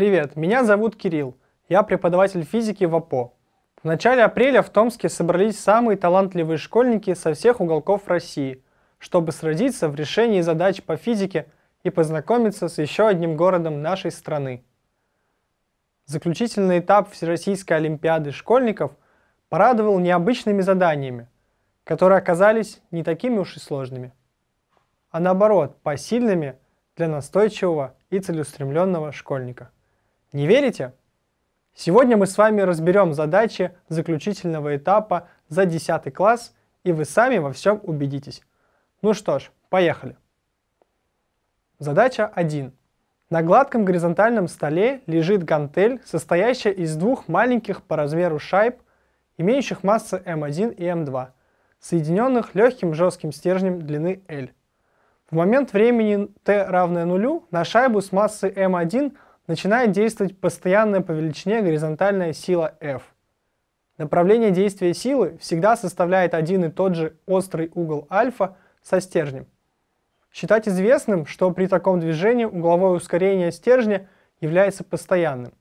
Привет, меня зовут Кирилл, я преподаватель физики в АПО. В начале апреля в Томске собрались самые талантливые школьники со всех уголков России, чтобы сразиться в решении задач по физике и познакомиться с еще одним городом нашей страны. Заключительный этап Всероссийской Олимпиады школьников порадовал необычными заданиями, которые оказались не такими уж и сложными, а наоборот, посильными для настойчивого и целеустремленного школьника. Не верите? Сегодня мы с вами разберем задачи заключительного этапа за 10 класс, и вы сами во всем убедитесь. Ну что ж, поехали. Задача 1. На гладком горизонтальном столе лежит гантель, состоящая из двух маленьких по размеру шайб, имеющих массы М1 эм и М2, эм соединенных легким жестким стержнем длины L. В момент времени t равное нулю на шайбу с массой М1 эм – начинает действовать постоянная по величине горизонтальная сила F. Направление действия силы всегда составляет один и тот же острый угол альфа со стержнем. Считать известным, что при таком движении угловое ускорение стержня является постоянным.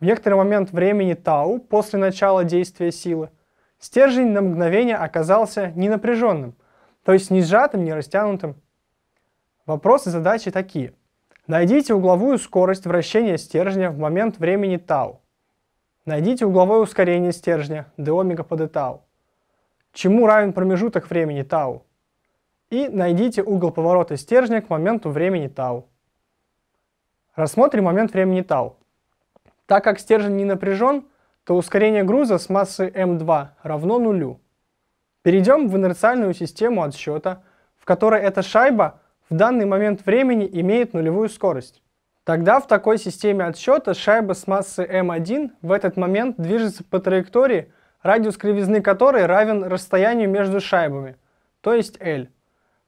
В некоторый момент времени тау, после начала действия силы, стержень на мгновение оказался не напряженным, то есть не сжатым, не растянутым. Вопросы и задачи такие. Найдите угловую скорость вращения стержня в момент времени тау. Найдите угловое ускорение стержня d омега по d тау. Чему равен промежуток времени тау? И найдите угол поворота стержня к моменту времени тау. Рассмотрим момент времени тау. Так как стержень не напряжен, то ускорение груза с массой m2 равно нулю. Перейдем в инерциальную систему отсчета, в которой эта шайба в данный момент времени имеет нулевую скорость. Тогда в такой системе отсчета шайба с массой m1 в этот момент движется по траектории, радиус кривизны которой равен расстоянию между шайбами, то есть L.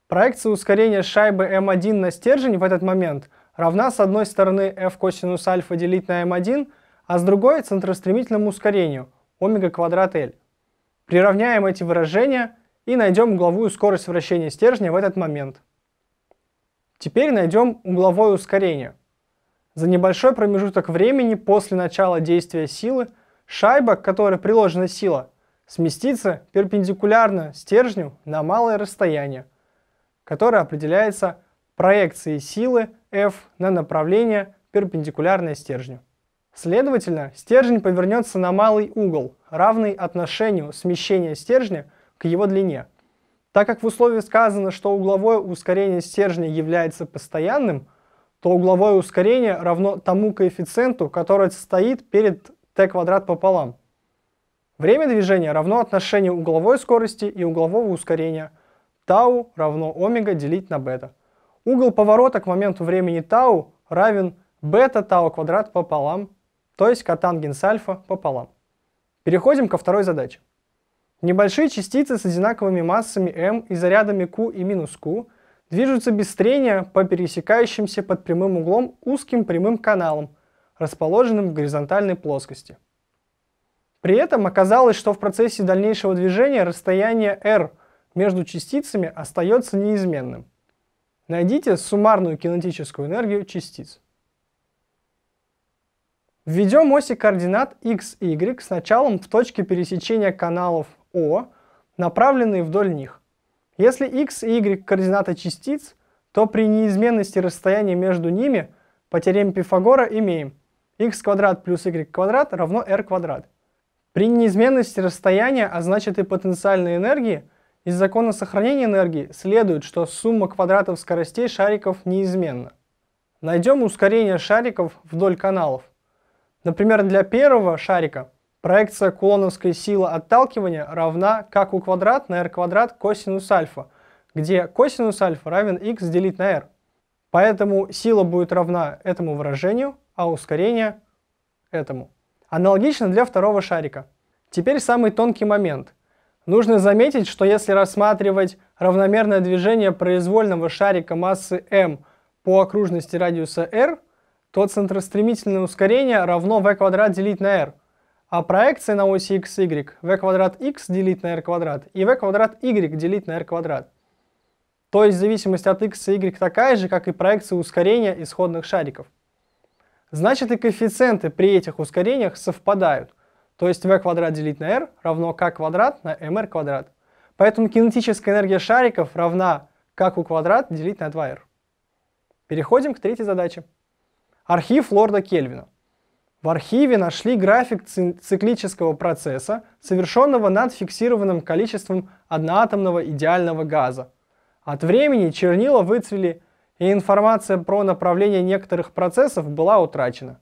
Проекция ускорения шайбы m1 на стержень в этот момент равна с одной стороны f косинус альфа делить на m1, а с другой центростремительному ускорению омега квадрат L. Приравняем эти выражения и найдем угловую скорость вращения стержня в этот момент. Теперь найдем угловое ускорение. За небольшой промежуток времени после начала действия силы шайба, к которой приложена сила, сместится перпендикулярно стержню на малое расстояние, которое определяется проекцией силы F на направление перпендикулярное стержню. Следовательно, стержень повернется на малый угол, равный отношению смещения стержня к его длине – так как в условии сказано, что угловое ускорение стержня является постоянным, то угловое ускорение равно тому коэффициенту, который стоит перед t квадрат пополам. Время движения равно отношению угловой скорости и углового ускорения. Тау равно омега делить на бета. Угол поворота к моменту времени тау равен бета тау квадрат пополам, то есть котангенс альфа пополам. Переходим ко второй задаче. Небольшие частицы с одинаковыми массами m и зарядами q и минус q движутся без трения по пересекающимся под прямым углом узким прямым каналам, расположенным в горизонтальной плоскости. При этом оказалось, что в процессе дальнейшего движения расстояние r между частицами остается неизменным. Найдите суммарную кинетическую энергию частиц. Введем оси координат x и y с началом в точке пересечения каналов о, направленные вдоль них. Если x и y координаты частиц, то при неизменности расстояния между ними по теореме Пифагора имеем x квадрат плюс y квадрат равно r квадрат. При неизменности расстояния, а значит и потенциальной энергии, из закона сохранения энергии следует, что сумма квадратов скоростей шариков неизменна. Найдем ускорение шариков вдоль каналов. Например, для первого шарика Проекция кулоновской силы отталкивания равна как у квадрат на r квадрат косинус альфа, где косинус альфа равен x делить на r. Поэтому сила будет равна этому выражению, а ускорение — этому. Аналогично для второго шарика. Теперь самый тонкий момент. Нужно заметить, что если рассматривать равномерное движение произвольного шарика массы m по окружности радиуса r, то центростремительное ускорение равно v квадрат делить на r — а проекция на оси x, y, v квадрат x делить на r квадрат и v квадрат y делить на r квадрат. То есть зависимость от x и y такая же, как и проекция ускорения исходных шариков. Значит и коэффициенты при этих ускорениях совпадают. То есть v квадрат делить на r равно k квадрат на mr квадрат. Поэтому кинетическая энергия шариков равна k у квадрат делить на 2r. Переходим к третьей задаче. Архив лорда Кельвина. В архиве нашли график циклического процесса, совершенного над фиксированным количеством одноатомного идеального газа. От времени чернила выцвели, и информация про направление некоторых процессов была утрачена.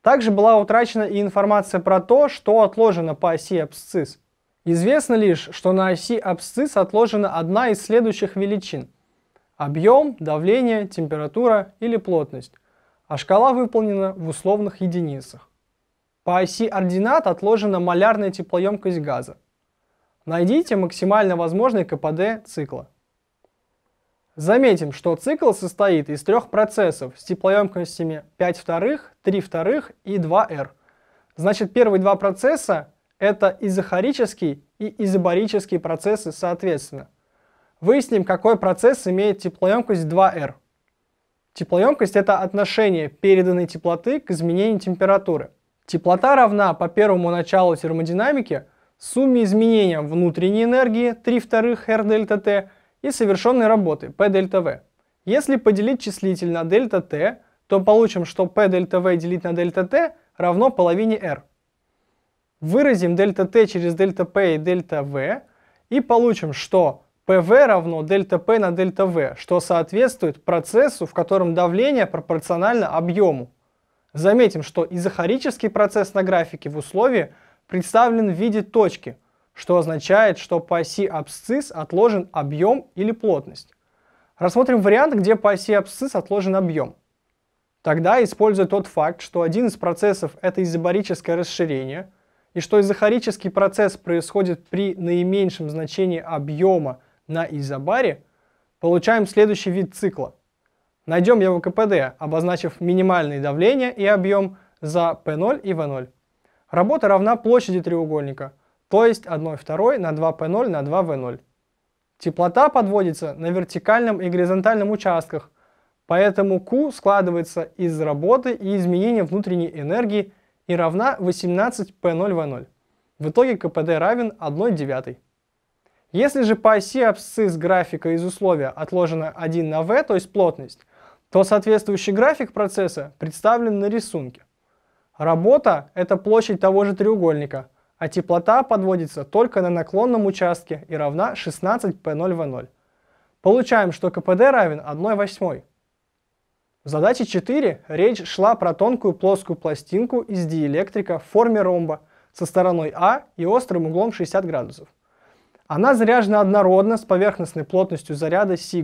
Также была утрачена и информация про то, что отложено по оси абсцисс. Известно лишь, что на оси абсцисс отложена одна из следующих величин – объем, давление, температура или плотность – а шкала выполнена в условных единицах. По оси ординат отложена малярная теплоемкость газа. Найдите максимально возможный КПД цикла. Заметим, что цикл состоит из трех процессов с теплоемкостями 5 вторых, 3 вторых и 2R. Значит, первые два процесса – это изохорический и изобарические процессы соответственно. Выясним, какой процесс имеет теплоемкость 2R – Теплоемкость – это отношение переданной теплоты к изменению температуры. Теплота равна по первому началу термодинамики сумме изменения внутренней энергии 3 вторых R дельта Т и совершенной работы P дельта V. Если поделить числитель на дельта Т, то получим, что P дельта V делить на дельта Т равно половине R. Выразим дельта Т через дельта P и дельта V и получим, что ПВ равно дельта P на дельта V, что соответствует процессу, в котором давление пропорционально объему. Заметим, что изохорический процесс на графике в условии представлен в виде точки, что означает, что по оси абсцисс отложен объем или плотность. Рассмотрим вариант, где по оси абсцисс отложен объем. Тогда, используя тот факт, что один из процессов – это изобарическое расширение, и что изохорический процесс происходит при наименьшем значении объема – на изобаре, получаем следующий вид цикла. Найдем его КПД, обозначив минимальные давления и объем за P0 и V0. Работа равна площади треугольника, то есть 1 2 на 2P0 на 2V0. Теплота подводится на вертикальном и горизонтальном участках, поэтому Q складывается из работы и изменения внутренней энергии и равна 18P0V0. В итоге КПД равен 1 девятой. Если же по оси абсцисс графика из условия отложено 1 на v, то есть плотность, то соответствующий график процесса представлен на рисунке. Работа – это площадь того же треугольника, а теплота подводится только на наклонном участке и равна 16P0V0. Получаем, что КПД равен 1 восьмой. В задаче 4 речь шла про тонкую плоскую пластинку из диэлектрика в форме ромба со стороной А и острым углом 60 градусов. Она заряжена однородно с поверхностной плотностью заряда σ.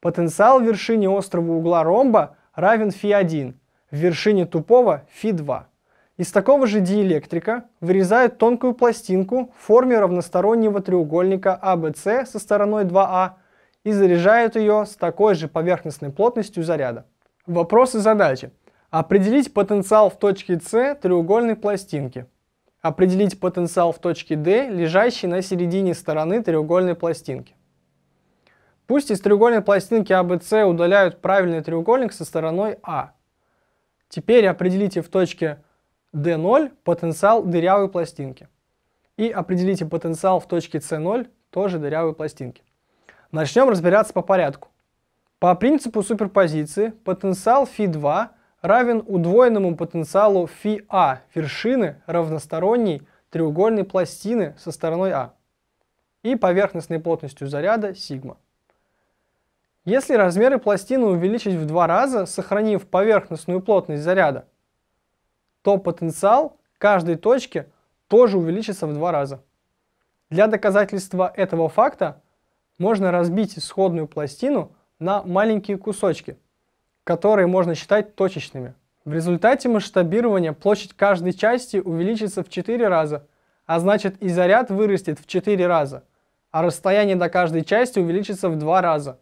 Потенциал в вершине острого угла ромба равен φ1, в вершине тупого φ2. Из такого же диэлектрика вырезают тонкую пластинку в форме равностороннего треугольника ABC а со стороной 2А а и заряжают ее с такой же поверхностной плотностью заряда. Вопрос и задача: Определить потенциал в точке С треугольной пластинки. Определить потенциал в точке D, лежащей на середине стороны треугольной пластинки. Пусть из треугольной пластинки ABC а, удаляют правильный треугольник со стороной А. Теперь определите в точке D0 потенциал дырявой пластинки. И определите потенциал в точке C0 тоже дырявой пластинки. Начнем разбираться по порядку. По принципу суперпозиции потенциал φ2 равен удвоенному потенциалу φA а вершины равносторонней треугольной пластины со стороной А и поверхностной плотностью заряда σ. Если размеры пластины увеличить в два раза, сохранив поверхностную плотность заряда, то потенциал каждой точки тоже увеличится в два раза. Для доказательства этого факта можно разбить исходную пластину на маленькие кусочки – которые можно считать точечными. В результате масштабирования площадь каждой части увеличится в 4 раза, а значит и заряд вырастет в 4 раза, а расстояние до каждой части увеличится в 2 раза.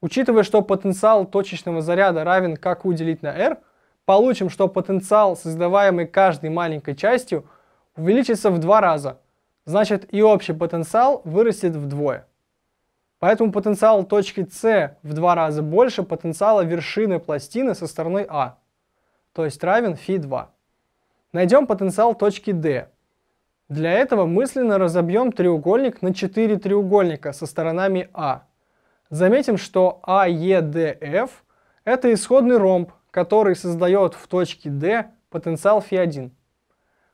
Учитывая, что потенциал точечного заряда равен как уделить на R, получим, что потенциал, создаваемый каждой маленькой частью, увеличится в 2 раза, значит и общий потенциал вырастет вдвое. Поэтому потенциал точки С в два раза больше потенциала вершины пластины со стороны А, то есть равен φ2. Найдем потенциал точки D. Для этого мысленно разобьем треугольник на 4 треугольника со сторонами А. Заметим, что AEDF а, – это исходный ромб, который создает в точке D потенциал φ1.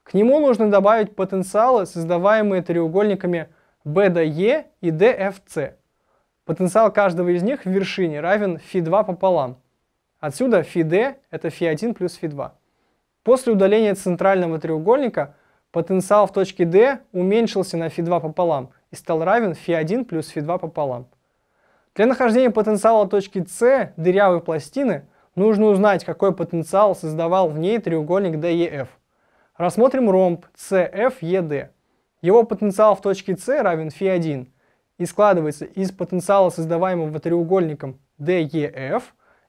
К нему нужно добавить потенциалы, создаваемые треугольниками BDE и DFC. Потенциал каждого из них в вершине равен φ2 пополам. Отсюда φd – это φ1 плюс φ2. После удаления центрального треугольника потенциал в точке D уменьшился на φ2 пополам и стал равен φ1 плюс φ2 пополам. Для нахождения потенциала точки C дырявой пластины нужно узнать, какой потенциал создавал в ней треугольник DEF. Рассмотрим ромб CFED. Его потенциал в точке C равен φ1 – и складывается из потенциала, создаваемого треугольником DEF,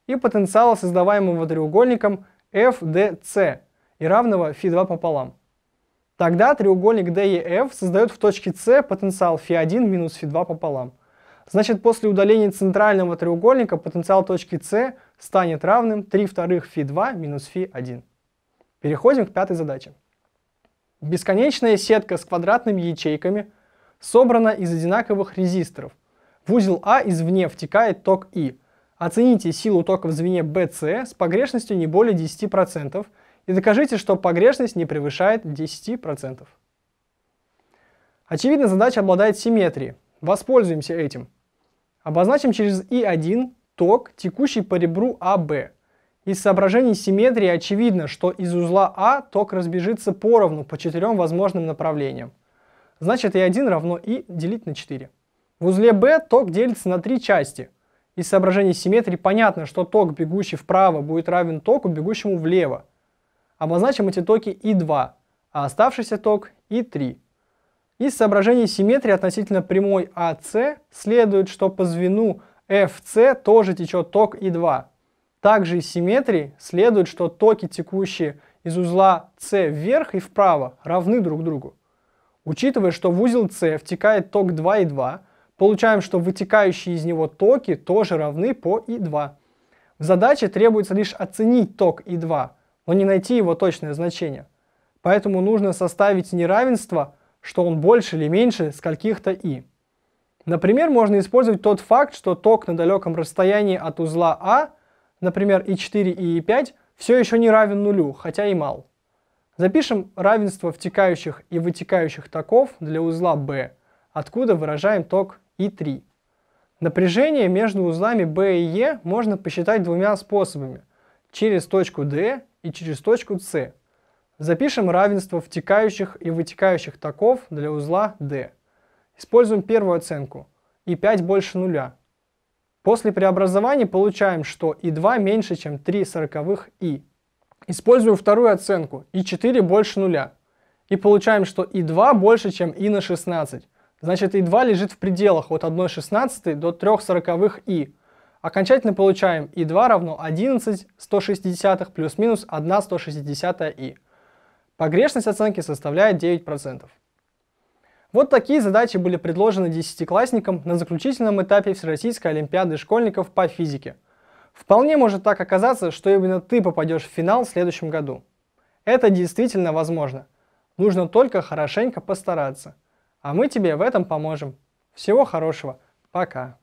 и потенциала, создаваемого треугольником FDC, и равного φ2 пополам. Тогда треугольник DEF создает в точке C потенциал φ1 минус φ2 пополам. Значит, после удаления центрального треугольника потенциал точки C станет равным 3 вторых φ2 минус φ1. Переходим к пятой задаче. Бесконечная сетка с квадратными ячейками собрана из одинаковых резисторов. В узел А извне втекает ток И. Оцените силу тока в звене BC с погрешностью не более 10% и докажите, что погрешность не превышает 10%. Очевидно, задача обладает симметрией. Воспользуемся этим. Обозначим через I1 ток, текущий по ребру АБ. Из соображений симметрии очевидно, что из узла А ток разбежится поровну по четырем возможным направлениям. Значит, и 1 равно и делить на 4. В узле B ток делится на три части. Из соображений симметрии понятно, что ток, бегущий вправо, будет равен току, бегущему влево. Обозначим эти токи I2, а оставшийся ток I3. Из соображений симметрии относительно прямой АС следует, что по звену FC тоже течет ток I2. Также из симметрии следует, что токи, текущие из узла С вверх и вправо, равны друг другу. Учитывая, что в узел С втекает ток 2,2, получаем, что вытекающие из него токи тоже равны по И2. В задаче требуется лишь оценить ток И2, но не найти его точное значение. Поэтому нужно составить неравенство, что он больше или меньше скольких-то И. Например, можно использовать тот факт, что ток на далеком расстоянии от узла А, например, И4 и И5, все еще не равен нулю, хотя и мал. Запишем равенство втекающих и вытекающих токов для узла B, откуда выражаем ток i 3 Напряжение между узлами B и E можно посчитать двумя способами – через точку D и через точку C. Запишем равенство втекающих и вытекающих токов для узла D. Используем первую оценку i И5 больше нуля. После преобразования получаем, что i 2 меньше, чем 3 сороковых I. Используем вторую оценку, и4 больше нуля. И получаем, что и2 больше, чем и на 16. Значит, и2 лежит в пределах от 1 16 до 3 сороковых и. Окончательно получаем и2 равно 11 160 плюс-минус 1 160 и. Погрешность оценки составляет 9%. Вот такие задачи были предложены десятиклассникам на заключительном этапе Всероссийской Олимпиады школьников по физике – Вполне может так оказаться, что именно ты попадешь в финал в следующем году. Это действительно возможно. Нужно только хорошенько постараться. А мы тебе в этом поможем. Всего хорошего. Пока.